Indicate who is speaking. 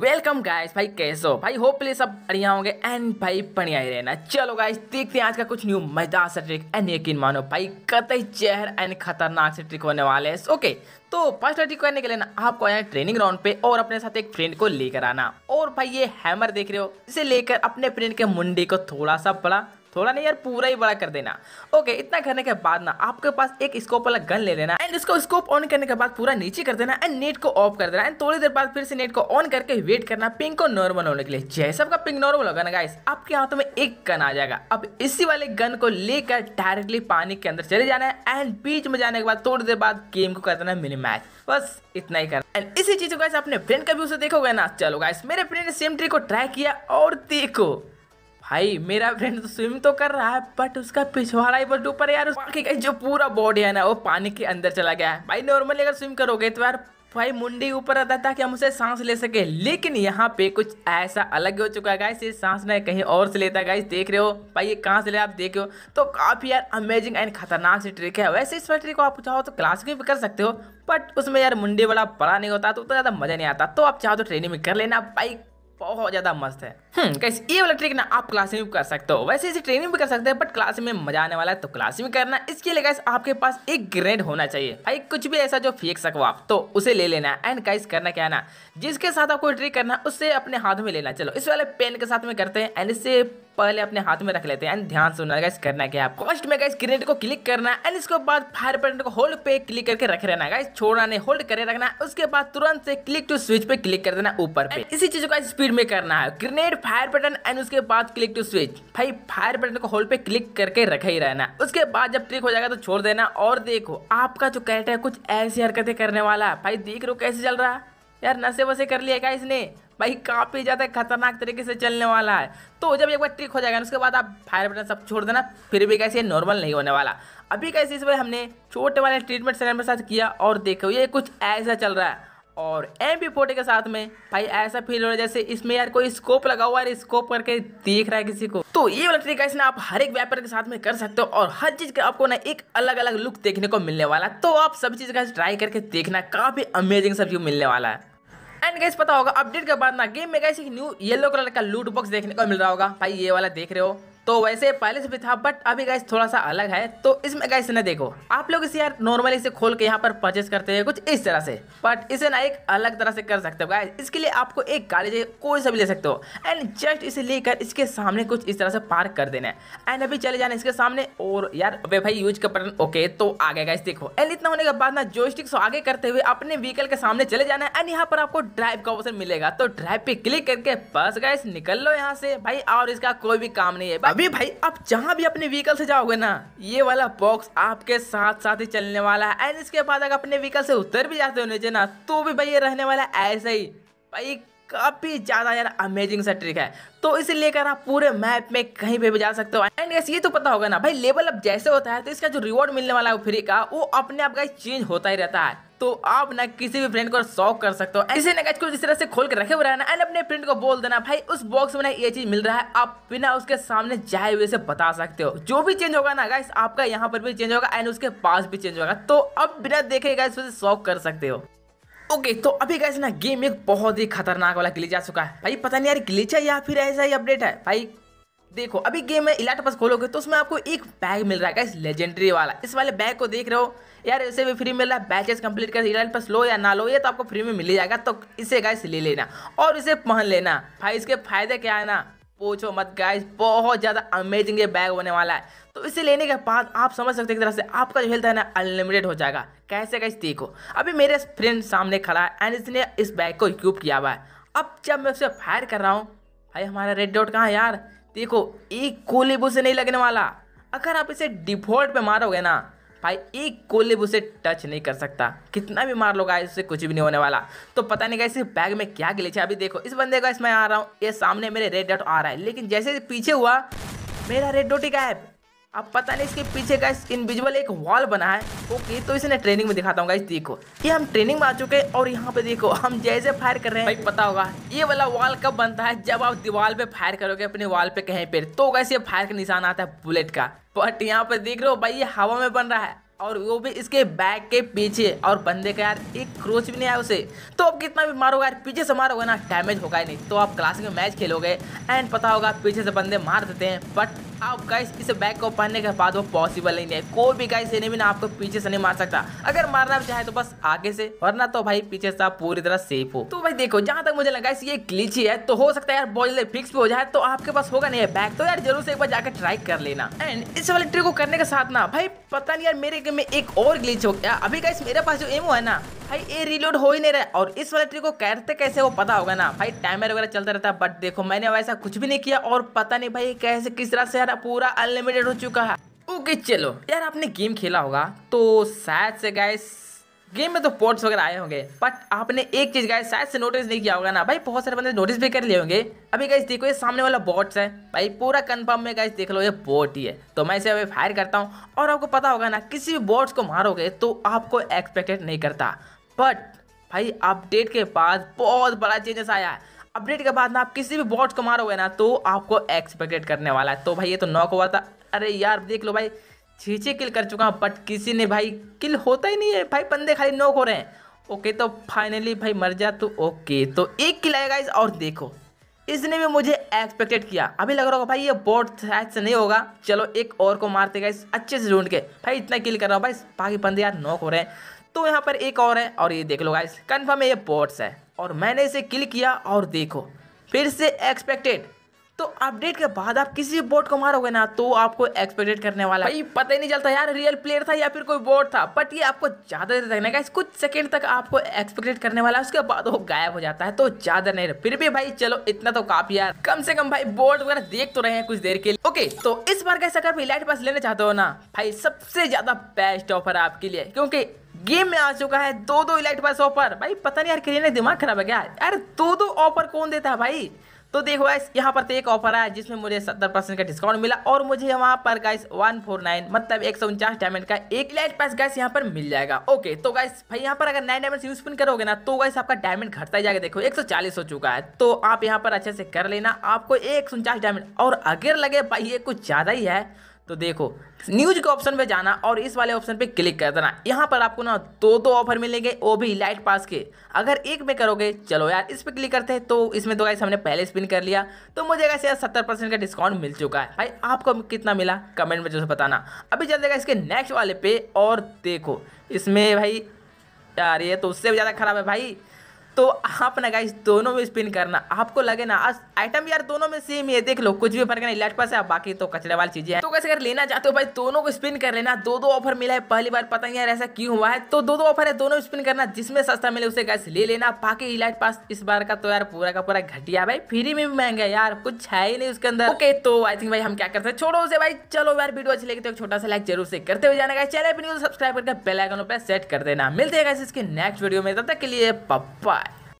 Speaker 1: welcome guys भाई कैसे हो भाई होपली सब बढ़िया होंगे एंड भाई बढ़िया ही रहना चलो गाइस देखते हैं आज का कुछ न्यू मजेदार सा ट्रिक एंड यकीन मानो भाई कतई चेहर एंड खतरनाक से ट्रिक होने वाले हैं ओके तो फर्स्ट अटैक करने के लिए ना आपको आना ट्रेनिंग ग्राउंड पे और अपने साथ एक फ्रेंड को लेकर आना और भाई ये हैमर देख रहे हो इसे लेकर अपने फ्रेंड के मुंडे को थोड़ा सा बड़ा थोड़ा नहीं यार पूरा ही बड़ा कर देना ओके इतना करने के बाद ना आपके पास एक स्कोप वाला गन ले लेना एंड इसको स्कोप ऑन करने के बाद पूरा नीचे कर देना एंड नेट को ऑफ कर देना एंड थोड़ी देर बाद फिर से नेट को ऑन करके वेट करना पिंग को नॉर्मल होने के लिए जैसा आपका पिंग नॉर्मल होगा ना गाइस आपके हाथों में एक गन आ जाएगा अब इसी वाले गन को लेकर डायरेक्टली पानी के अंदर चले जाना है एंड बीच में जाने के बाद थोड़ी देर बाद गेम को कर देना मिनिमम मैच बस इतना ही करना एंड इसी चीज़ को अपने फ्रेंड का भी उसे देखोगे ना चलो गाइस मेरे फ्रेंड ने सेम ट्रिक को ट्राई किया और देखो भाई मेरा फ्रेंड तो स्विम तो कर रहा है बट उसका पिछवाड़ा ही बस ऊपर यार बाकी जो पूरा बॉडी है ना वो पानी के अंदर चला गया है भाई नॉर्मली अगर स्विम करोगे तो यार भाई मुंडी ऊपर रहता था कि हम उसे सांस ले सके लेकिन यहाँ पे कुछ ऐसा अलग हो चुका है गाइस ये सांस ना कहीं और से लेता गाइस देख रहे हो भाई ये कहाँ से ले आप देख रहे हो तो काफ़ी यार अमेजिंग एंड खतरनाक सी ट्रिक है वैसे इस ट्रिक को आप चाहो तो क्लास में भी कर सकते हो बट उसमें यार मुंडी वाला बड़ा नहीं होता तो उतना ज़्यादा मज़ा नहीं आता तो आप चाहो तो ट्रेनिंग में कर लेना भाई बहुत ज़्यादा मस्त है कैसे हम्म, ये वाला ट्रिक ना आप क्लास में भी कर सकते हो वैसे इसे ट्रेनिंग भी कर सकते हैं बट क्लास में मजा आने वाला है तो क्लास में करना इसके लिए आपके पास एक ग्रेड होना चाहिए भाई कुछ भी ऐसा जो फेंक सको आप तो उसे ले लेना है एंड गाइस करना क्या ना जिसके साथ आपको ट्रिक करना है उससे अपने हाथ में लेना चलो इस वाले पेन के साथ में करते हैं एंड इससे पहले अपने हाथ में रख लेते हैं एंड ध्यान से सुनना करना क्या आपको फर्स्ट में गाइस ग्रेनेड को क्लिक करना है एंड इसके बाद फायर बटन को होल्ड पे क्लिक करके रख रहना है गाइस छोड़ना नहीं होल्ड करे रखना है उसके बाद तुरंत से क्लिक टू स्विच पे क्लिक कर देना ऊपर पे इसी चीज को स्पीड में करना है ग्रेनेड फायर बटन एंड उसके बाद क्लिक टू स्विच भाई फायर बटन को होल्ड पे क्लिक करके रखा ही रहना उसके बाद जब क्लिक हो जाएगा तो छोड़ देना और देखो आपका जो कैरेक्टर है कुछ ऐसी हरकतें करने वाला है भाई देख रहे हो कैसे चल रहा है यार नशे वसे कर लिया गाइस ने भाई काफ़ी ज़्यादा खतरनाक तरीके से चलने वाला है तो जब एक बार ट्रिक हो जाएगा उसके बाद आप फायर बटन सब छोड़ देना फिर भी कैसे नॉर्मल नहीं होने वाला अभी कैसे इस बार हमने छोटे वाले ट्रीटमेंट सेलेंडर के साथ किया और देखो ये कुछ ऐसा चल रहा है और एम पी फोर्टी के साथ में भाई ऐसा फील हो रहा है जैसे इसमें यार कोई स्कोप लगा हुआ है स्कोप करके देख रहा है किसी को तो ये वाला ट्रिक ऐसे ना आप हर एक व्यापार के साथ में कर सकते हो और हर चीज़ का आपको ना एक अलग अलग लुक देखने को मिलने वाला तो आप सब चीज़ का ट्राई करके देखना काफ़ी अमेजिंग सब मिलने वाला है एंड गैस पता होगा अपडेट के बाद ना गेम में गैस एक न्यू येलो कलर का लूट बॉक्स देखने को मिल रहा होगा भाई ये वाला देख रहे हो तो वैसे पहले से भी था बट अभी गाइस थोड़ा सा अलग है तो इसमें गाइस ना देखो आप लोग इसे यार नॉर्मली इसे खोल के यहाँ पर परचेस करते हैं कुछ इस तरह से बट इसे ना एक अलग तरह से कर सकते हो गाइस इसके लिए आपको एक गाड़ी चाहिए कोई सा भी ले सकते हो एंड जस्ट इसे लेकर इसके सामने कुछ इस तरह से पार्क कर देना है एंड अभी चले जाना इसके सामने और यार वे भाई यूज का बटन ओके तो आ गया गाइस देखो एंड इतना होने के बाद ना जोस्टिक से आगे करते हुए अपने व्हीकल के सामने चले जाना है एंड यहाँ पर आपको ड्राइव का ऑप्शन मिलेगा तो ड्राइव पे क्लिक करके बस गाइस निकल लो यहाँ से भाई और इसका कोई भी काम नहीं है अभी भाई आप जहाँ भी अपने व्हीकल से जाओगे ना ये वाला बॉक्स आपके साथ साथ ही चलने वाला है एंड इसके बाद अगर अपने व्हीकल से उतर भी जाते हो नीचे ना तो भी भाई ये रहने वाला है ऐसा ही भाई काफ़ी ज़्यादा यार अमेजिंग सा ट्रिक है तो इसे लेकर आप पूरे मैप में कहीं पे भी जा सकते हो एंड ये तो पता होगा ना भाई लेवल अब जैसे होता है तो इसका जो रिवॉर्ड मिलने वाला है फ्री का वो अपने आप का चेंज होता ही रहता है तो आप ना किसी भी फ्रेंड को सॉक कर सकते हो ऐसे ना कुछ इस तरह से खोल कर रखे हुए रहना एंड अपने फ्रेंड को बोल देना भाई उस बॉक्स में ना ये चीज मिल रहा है आप बिना उसके सामने जाए हुए से बता सकते हो जो भी चेंज होगा ना गाइस आपका यहाँ पर भी चेंज होगा एंड उसके पास भी चेंज होगा तो अब बिना देखे गाइस उसे सॉक कर सकते हो ओके okay, तो अभी गैस ना गेम एक बहुत ही खतरनाक वाला ग्लिच आ चुका है भाई पता नहीं यार ग्लिच है या फिर ऐसा ही अपडेट है भाई देखो अभी गेम में पास खोलोगे तो उसमें आपको एक बैग मिल रहा है इस लेजेंडरी वाला इस वाले बैग को देख रहे हो यार इसे भी फ्री मिल रहा है बैचेस कंप्लीट कर पास लो या ना लो ये तो आपको फ्री में मिल जाएगा तो इसे गाइस ले लेना और इसे पहन लेना भाई इसके फायदे क्या है ना पूछो मत गाइस बहुत ज़्यादा अमेजिंग ये बैग होने वाला है तो इसे लेने के बाद आप समझ सकते हैं कि तरह से आपका जो हेल्थ है ना अनलिमिटेड हो जाएगा कैसे गाइस देखो अभी मेरे फ्रेंड सामने खड़ा है एंड इसने इस बैग को इक्यूब किया हुआ है अब जब मैं उसे फायर कर रहा हूँ भाई हमारा रेड डॉट कहाँ यार देखो एक कोलेबू से नहीं लगने वाला अगर आप इसे डिफॉल्ट पे मारोगे ना भाई एक कोलेबू से टच नहीं कर सकता कितना भी मार लो गाइस कुछ भी नहीं होने वाला तो पता नहीं गाइस बैग में क्या गिले है अभी देखो इस बंदे का इसमें आ रहा हूँ ये सामने मेरे रेड डॉट आ रहा है लेकिन जैसे पीछे हुआ मेरा रेड डॉट ही गायब अब पता नहीं इसके पीछे का इनविजुअल एक वॉल बना है ओके तो इसे ट्रेनिंग में दिखाता हूँ देखो ये हम ट्रेनिंग में आ चुके हैं और यहाँ पे देखो हम जैसे फायर कर रहे हैं भाई पता होगा ये वाला वॉल कब बनता है जब आप दीवार पे फायर करोगे अपने वॉल पे कहीं पे तो गैस ये फायर का निशान आता है बुलेट का बट यहाँ पे देख रहे हो भाई ये हवा में बन रहा है और वो भी इसके बैग के पीछे और बंदे का यार एक क्रोच भी नहीं आया उसे तो आप कितना भी मारोगे यार पीछे से मारोगे ना डैमेज होगा ही नहीं तो आप क्लासिक में मैच खेलोगे एंड पता होगा पीछे से बंदे मार देते हैं बट आप गाइस इस बैग को पहनने के बाद वो पॉसिबल नहीं है कोई भी गाइस भी ना आपको पीछे से नहीं मार सकता अगर मारना भी चाहे तो बस आगे से वरना तो भाई पीछे से आप पूरी तरह सेफ हो तो भाई देखो जहां तक मुझे लगा ये ग्लिच ही है तो हो सकता है यार बहुत जल्दी फिक्स भी हो जाए तो आपके पास होगा नहीं है बैग तो यार जरूर से एक बार जाकर ट्राई कर लेना एंड इस वाले ट्रिक को करने के साथ ना भाई पता नहीं यार मेरे वीडियो में एक और ग्लिच हो गया अभी गाइस मेरे पास जो एमओ है ना भाई ये रिलोड हो ही नहीं रहा और इस वाले ट्रिक को करते कैसे वो पता होगा ना भाई टाइमर वगैरह चलता रहता है बट देखो मैंने वैसा कुछ भी नहीं किया और पता नहीं भाई कैसे किस तरह से यार पूरा अनलिमिटेड हो चुका है ओके चलो यार आपने गेम खेला होगा तो शायद से गाइस गेम में तो पोर्ट्स वगैरह आए होंगे बट आपने एक चीज़ गाइस शायद से नोटिस नहीं किया होगा ना भाई बहुत सारे बंदे नोटिस भी कर लिए होंगे अभी गाइस देखो ये सामने वाला बॉट्स है भाई पूरा कंफर्म में गाइस देख लो ये बोट ही है तो मैं इसे अभी फायर करता हूँ और आपको पता होगा ना किसी भी बॉट्स को मारोगे तो आपको एक्सपेक्टेड नहीं करता बट भाई अपडेट के बाद बहुत बड़ा चेंजेस आया है अपडेट के बाद ना आप किसी भी बॉट्स को मारोगे ना तो आपको एक्सपेक्टेड करने वाला है तो भाई ये तो नॉक हुआ था अरे यार देख लो भाई छः किल कर चुका हूँ बट किसी ने भाई किल होता ही नहीं है भाई बंदे खाली नोक हो रहे हैं ओके तो फाइनली भाई मर जा तो ओके तो एक किल आएगा इस और देखो इसने भी मुझे एक्सपेक्टेड किया अभी लग रहा होगा भाई ये बोर्ड शायद से नहीं होगा चलो एक और को मारते गए अच्छे से ढूंढ के भाई इतना किल कर रहा हूँ भाई बाकी बंदे यार नोक हो रहे हैं तो यहाँ पर एक और है और ये देख लो गाइस कन्फर्म है ये पोर्ट्स है और मैंने इसे किल किया और देखो फिर से एक्सपेक्टेड तो अपडेट के बाद आप किसी भी बोट को मारोगे ना तो आपको एक्सपेक्टेड करने वाला भाई पता ही नहीं चलता यार रियल प्लेयर था या फिर कोई बोट था बट ये आपको ज़्यादा देर तक नहीं कुछ सेकंड तक आपको एक्सपेक्टेड करने वाला है उसके बाद वो गायब हो जाता है तो ज़्यादा नहीं फिर भी भाई चलो इतना तो काफी यार कम से कम भाई बोट वगैरह देख तो रहे हैं कुछ देर के लिए ओके तो इस बार कैसे अगर लाइट पास लेना चाहते हो ना भाई सबसे ज़्यादा बेस्ट ऑफर है आपके लिए क्योंकि गेम में आ चुका है दो दो इलाइट पास ऑफर भाई पता नहीं यार किसी ने दिमाग खराब है क्या यार दो दो ऑफर कौन देता है भाई तो देखो गाइस यहाँ पर तो एक ऑफर आया जिसमें मुझे सत्तर परसेंट का डिस्काउंट मिला और मुझे वहाँ पर गाइस वन फोर नाइन मतलब एक सौ उनचास डायमंड का एक लाइट पास गाइस यहाँ पर मिल जाएगा ओके तो गाइस भाई यहाँ पर अगर नाइन डायमंड यूज पिन करोगे ना तो गाइस आपका डायमंड घटता ही जाएगा देखो एक सौ चालीस हो चुका है तो आप यहाँ पर अच्छे से कर लेना आपको एक सौ उनचास डायमंड और अगर लगे भाई ये कुछ ज़्यादा ही है तो देखो न्यूज के ऑप्शन पे जाना और इस वाले ऑप्शन पे क्लिक कर देना यहाँ पर आपको ना दो दो ऑफर मिलेंगे वो भी लाइट पास के अगर एक में करोगे चलो यार इस पर क्लिक करते हैं तो इसमें तो गाइस हमने पहले स्पिन कर लिया तो मुझे कैसे यार सत्तर परसेंट का डिस्काउंट मिल चुका है भाई आपको कितना मिला कमेंट में जो बताना अभी चल जाएगा इसके नेक्स्ट वाले पे और देखो इसमें भाई यार ये तो उससे भी ज़्यादा खराब है भाई तो आप ना गाइस दोनों में स्पिन करना आपको लगे ना आज आइटम यार दोनों में सेम ही है देख लो कुछ भी फर्क नहीं लेट पास है बाकी तो कचरे वाली चीजें हैं तो कैसे अगर लेना चाहते हो भाई दोनों को स्पिन कर लेना दो दो ऑफर मिला है पहली बार पता नहीं यार ऐसा क्यों हुआ है तो दो दो ऑफर है दोनों स्पिन करना जिसमें सस्ता मिले उसे गैस ले लेना बाकी इलाइट पास इस बार का तो यार पूरा का पूरा घटिया भाई फ्री में भी महंगा यार कुछ है ही नहीं उसके अंदर ओके तो आई थिंक भाई हम क्या करते हैं छोड़ो उसे भाई चलो यार वीडियो अच्छी लगी तो एक छोटा सा लाइक जरूर से करते हुए का चैनल सब्सक्राइब करके बेलाइकन पर सेट कर देना मिलते हैं इसके नेक्स्ट वीडियो में तब तक के लिए पप्पा